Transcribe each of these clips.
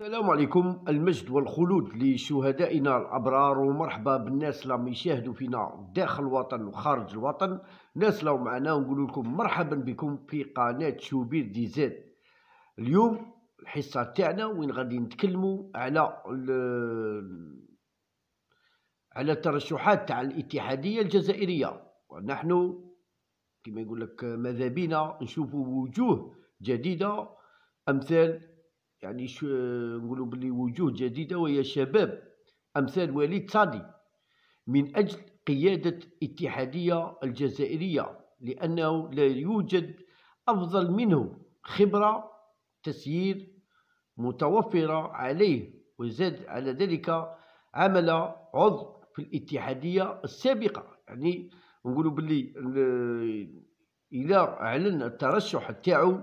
السلام عليكم المجد والخلود لشهدائنا الأبرار ومرحبا بالناس اللي يشاهدوا فينا داخل الوطن وخارج الوطن ناس لو معنا ونقول لكم مرحبا بكم في قناة شوبير دي زاد اليوم الحصة تاعنا وين غادي نتكلموا على على الترشحات تاع الاتحادية الجزائرية ونحن كما يقول لك ماذا بينا نشوفوا وجوه جديدة أمثال يعني شو نقولوا بلي وجوه جديده وهي شباب امثال وليد صادي من اجل قياده اتحاديه الجزائريه لانه لا يوجد افضل منه خبره تسيير متوفره عليه وزاد على ذلك عمل عضو في الاتحاديه السابقه يعني نقولوا بلي الى اعلن الترشح تاعو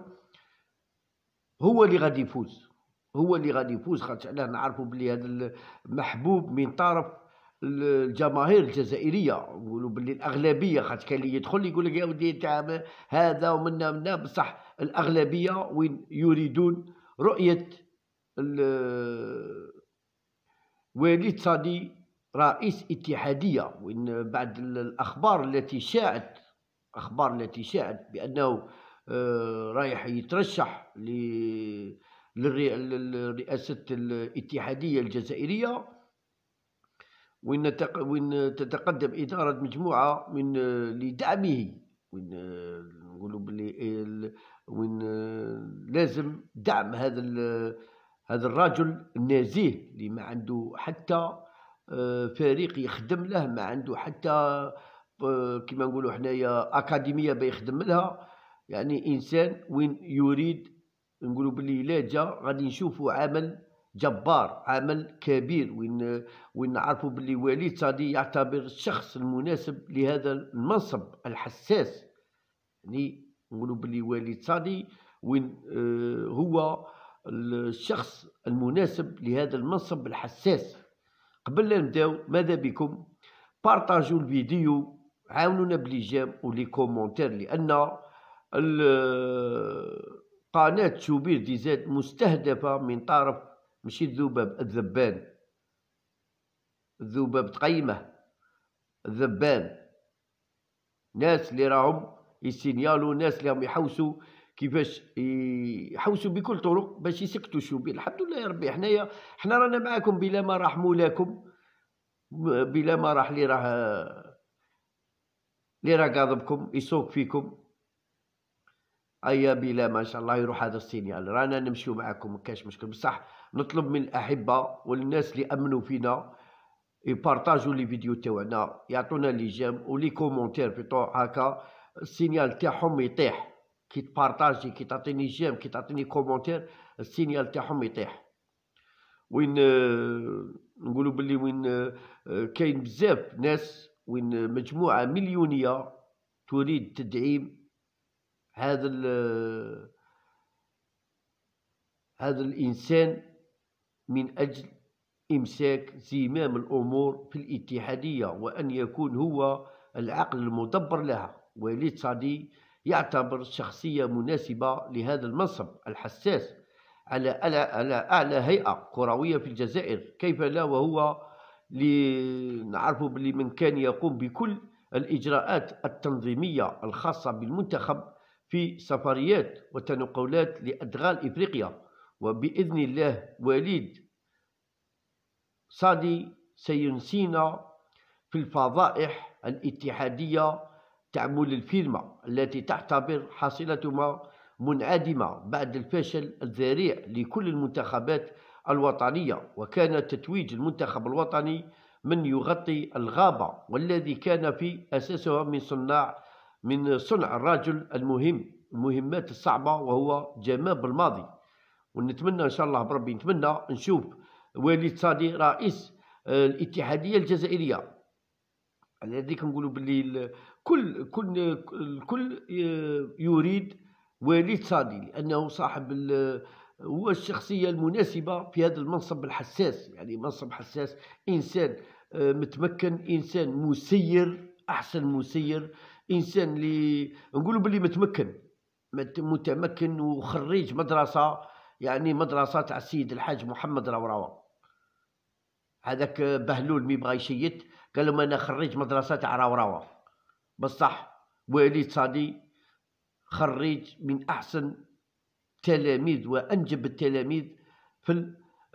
هو اللي غادي يفوز هو اللي غادي يفوز خاطرش علاه نعرفوا بلي هذا المحبوب من طرف الجماهير الجزائريه نقولوا باللي الاغلبيه خاطر كاين اللي يدخل يقول لك يا ودي انت هذا ومنا منا بصح الاغلبيه وين يريدون رؤيه وليد صادي رئيس اتحاديه وان بعد الاخبار التي شاعت اخبار التي شاعت بانه آه، رايح يترشح ل للرئاسة الاتحادية الجزائرية وإن وين تتقدم إدارة مجموعة من لدعمه وإن نقولوا بلي وإن لازم دعم هذا هذا الرجل النزيه اللي ما عنده حتى فريق يخدم له ما عنده حتى كما نقولوا حنايا اكاديميه بيخدم لها يعني انسان وين يريد نقولوا باللي الا جا غادي نشوفوا عمل جبار عمل كبير وين وين نعرفوا باللي وليد صادي يعتبر الشخص المناسب لهذا المنصب الحساس يعني نقولوا باللي وليد صادي وين آه هو الشخص المناسب لهذا المنصب الحساس قبل لا نبداو ماذا بكم بارطاجوا الفيديو عاونونا بلي جام ولي كومونتير لان قناة شوبير دي زاد مستهدفة من طرف مشي الذباب الذبان الذباب تقيمه الذبان ناس اللي راهم يسينيالو ناس اللي راهم يحوسوا كيفاش يحوسوا بكل طرق باش يسكتوا شوبير الحمد لله يا ربي حنايا حنا رانا معاكم بلا ما راح مولاكم بلا ما راح اللي راه اللي راه غاضبكم يسوق فيكم ايا بلا ما شاء الله يروح هذا السينيال رانا نمشيو معكم كاش مشكل بصح نطلب من الاحبه والناس اللي امنوا فينا يبارطاجوا لي فيديو تاعنا يعطونا لي جيم ولي كومونتير طو هكا السينيال تاعهم يطيح كي تبارطاجي كي تعطيني جيم كي تعطيني كومونتير السينيال تاعهم يطيح وين نقولوا بلي وين كاين بزاف ناس وين مجموعه مليونيه تريد تدعيم هذا هذا الانسان من اجل امساك زمام الامور في الاتحاديه وان يكون هو العقل المدبر لها وليد سعدي يعتبر شخصيه مناسبه لهذا المنصب الحساس على على اعلى هيئه كرويه في الجزائر كيف لا وهو لنعرفه بلي من كان يقوم بكل الاجراءات التنظيميه الخاصه بالمنتخب في سفريات وتنقلات لأدغال إفريقيا وبإذن الله وليد صادي سينسينا في الفضائح الاتحادية تعمل الفيلم التي تعتبر حصيلتها منعدمة بعد الفشل الذريع لكل المنتخبات الوطنية وكان تتويج المنتخب الوطني من يغطي الغابة والذي كان في أساسها من صناع من صنع الرجل المهم المهمات الصعبه وهو جمال بالماضي ونتمنى ان شاء الله بربي نتمنى نشوف وليد صادي رئيس آه، الاتحاديه الجزائريه على ذلك نقولوا باللي كل كل الكل آه، يريد وليد صادي لانه صاحب هو الشخصيه المناسبه في هذا المنصب الحساس يعني منصب حساس انسان آه، متمكن انسان مسير احسن مسير انسان اللي نقولوا باللي متمكن متمكن وخريج مدرسه يعني مدرسه تاع السيد الحاج محمد روراوه هذاك بهلول مي بغى يشيت قال لهم انا خريج مدرسه تاع روراوه بصح وليد صادي خريج من احسن تلاميذ وانجب التلاميذ في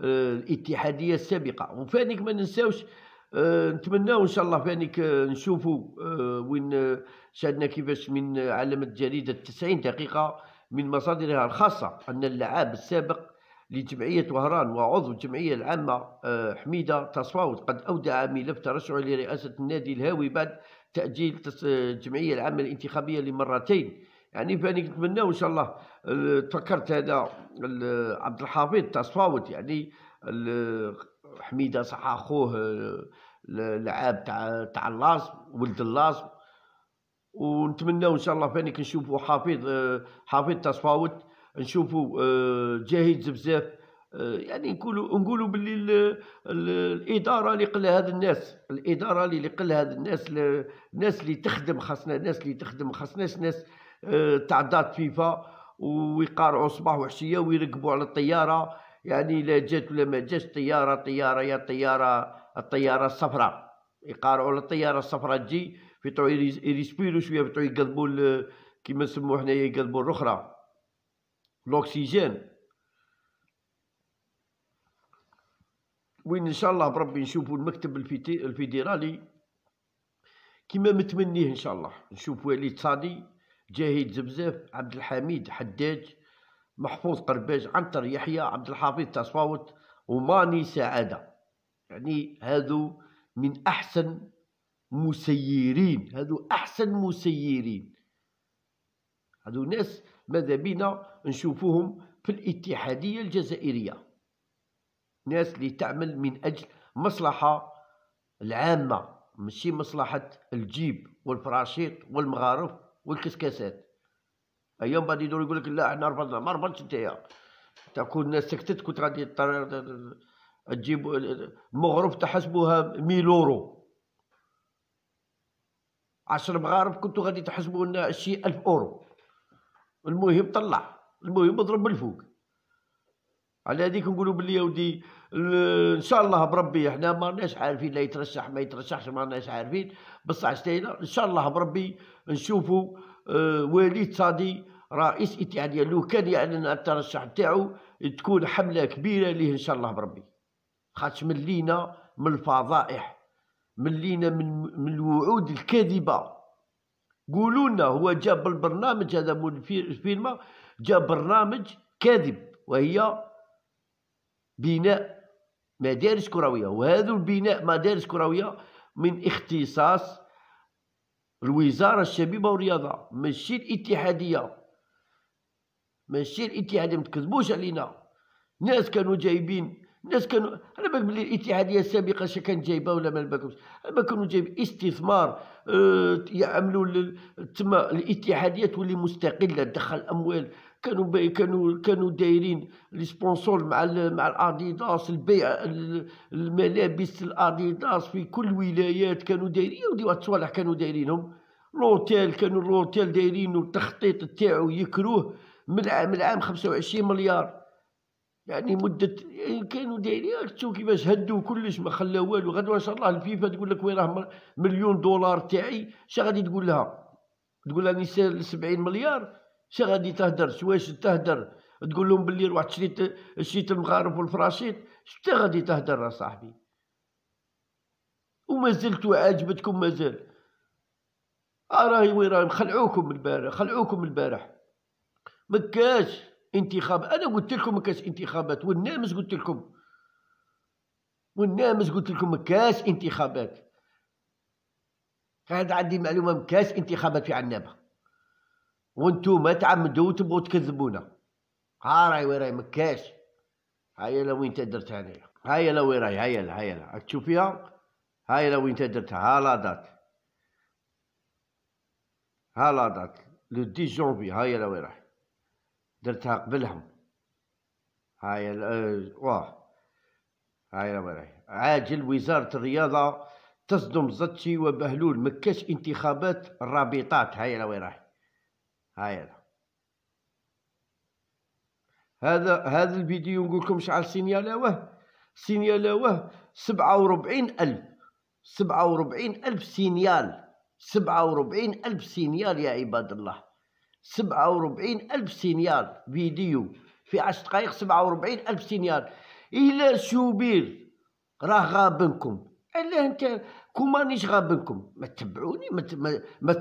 آه، الاتحاديه السابقه وفانك ما ننساوش آه، نتمناو ان شاء الله فانك نشوفوا آه، وين شاهدنا كيفاش من علامه جريده 90 دقيقه من مصادرها الخاصه ان اللعاب السابق لجمعية وهران وعضو الجمعية العامة آه، حميدة تصفاوت قد أودع ملف ترشحه لرئاسة النادي الهاوي بعد تأجيل الجمعية العامة الانتخابية لمرتين يعني فاني نتمناو ان شاء الله تفكرت هذا عبد الحفيظ تصفاوت يعني حميده صح اخوه العاب تاع تاع اللاص ولد اللاص ونتمناو ان شاء الله فانك نشوفوا حفيظ حفيظ تصفاوت نشوفوا جاهد بزاف يعني نقولوا نقولوا باللي الاداره اللي قل هذا الناس الاداره اللي قل هذا الناس الناس اللي تخدم خاصنا الناس اللي تخدم خاصناش ناس تاع دات فيفا ويقارعوا صباح وعشيه ويركبوا على الطياره يعني لا جات ولا ما جاتش طياره طياره يا طياره الطياره الصفراء يقارعوا الطياره الصفراء تجي تو يريسبيرو شويه فيطلعوا يقلبوا كيما نسموه حنايا يقلبوا الاخرى الاكسجين وين ان شاء الله بربي نشوفوا المكتب الفيدرالي كيما متمنيه ان شاء الله نشوف وليد صادي جاهد زبزاف عبد الحميد حداد محفوظ قرباج عنتر يحيى عبد الحفيظ تصفاوت وماني سعاده يعني هذو من احسن مسيرين هذو احسن مسيرين هذو ناس ماذا بينا نشوفوهم في الاتحاديه الجزائريه ناس اللي تعمل من اجل مصلحه العامه ماشي مصلحه الجيب والفراشيط والمغارف والكسكسات ايام بعد يدور يقول لك لا احنا رفضنا ما رفضتش انت تكون الناس سكتت كنت غادي تجيب المغرب تحسبوها ميلورو اورو مغارب كنتو غادي تحسبوا لنا شي ألف اورو المهم طلع المهم اضرب بالفوق على هذيك نقولوا بلي يا ودي ان شاء الله بربي احنا ما عارفين لا يترشح ما يترشحش ما عارفين بصح شتينا ان شاء الله بربي نشوفوا أه، وليد صادي رئيس اتحاديه لو كان يعلن يعني الترشح تاعو تكون حمله كبيره ليه ان شاء الله بربي خاطش ملينا من الفضائح ملينا من من الوعود الكاذبه قولوا لنا هو جاب البرنامج هذا مول الفيلم جاب برنامج كاذب وهي بناء مدارس كرويه وهذا البناء مدارس كرويه من اختصاص الوزاره الشبيبه والرياضه ماشي الاتحاديه ماشي الاتحاديه ما تكذبوش علينا ناس كانوا جايبين ناس كانوا على بالك بلي الاتحاديه السابقه اش كانت جايبه ولا ما بالكمش على بالك كانوا جايب استثمار آه، يعملوا تما الاتحاديه تولي مستقله تدخل اموال كانوا كانوا كانوا دايرين لي سبونسور مع مع الاديداس البيع الملابس الاديداس في كل ولايات كانوا دايرين ودي واحد الصوالح كانوا دايرينهم لوتيل كانوا لوتيل دايرينو التخطيط تاعو يكروه من عام العام 25 مليار يعني مدة كانوا دايرين شوف كيفاش هدوا كلش ما خلا والو غدوة ان شاء الله الفيفا تقول لك وين راه مليون دولار تاعي اش غادي تقول لها تقول لها 70 مليار شي غادي تهدر سواش تهدر تقول لهم باللي روحت شريت شريت المغارب والفراشيط شتا غادي تهدر صاحبي وما زلت عاجبتكم مازال اراهي آه، وين راهم خلعوكم البارح خلعوكم البارح ما كاش انتخاب انا قلت لكم ما كاش انتخابات والنامز قلت لكم والنامز قلت لكم ما كاش انتخابات هذا عندي معلومه ما كاش انتخابات في عنابه وانتو ما تعمدوا تبغوا تكذبونا ها راي وراي مكاش هاي لا وين درتها انايا هاي لا وراي هاي لا هاي لا تشوفيها هاي لا وين درتها ها لا دات ها لا دات لو دي جونفي هاي لا وراي درتها قبلهم هاي لا آه، واه هاي لا وراي عاجل وزارة الرياضة تصدم زتشي وبهلول مكاش انتخابات الرابطات هاي لا وراي هاي هذا هذا الفيديو نقول لكم شحال سينيالاوه سينيالاوه سبعة وربعين ألف سبعة وربعين ألف سينيال سبعة وربعين ألف سينيال يا عباد الله سبعة وربعين ألف سينيال فيديو في عشر دقائق سبعة وربعين ألف سينيال إلى شوبير راه غابنكم إلا انت كومانيش غابنكم ما تبعوني ما, ما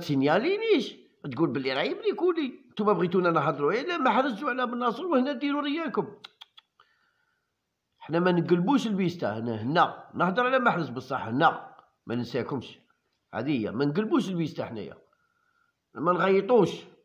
تقول باللي راهي يملكوني نتوما بغيتونا نهضروا إيه لا ما حرزوا على بن ناصر وهنا ديروا رياكم حنا ما نقلبوش البيستا هنا هنا نهضر على محرز بصح هنا ما ننساكمش هذه هي ما نقلبوش البيستا حنايا ما نغيطوش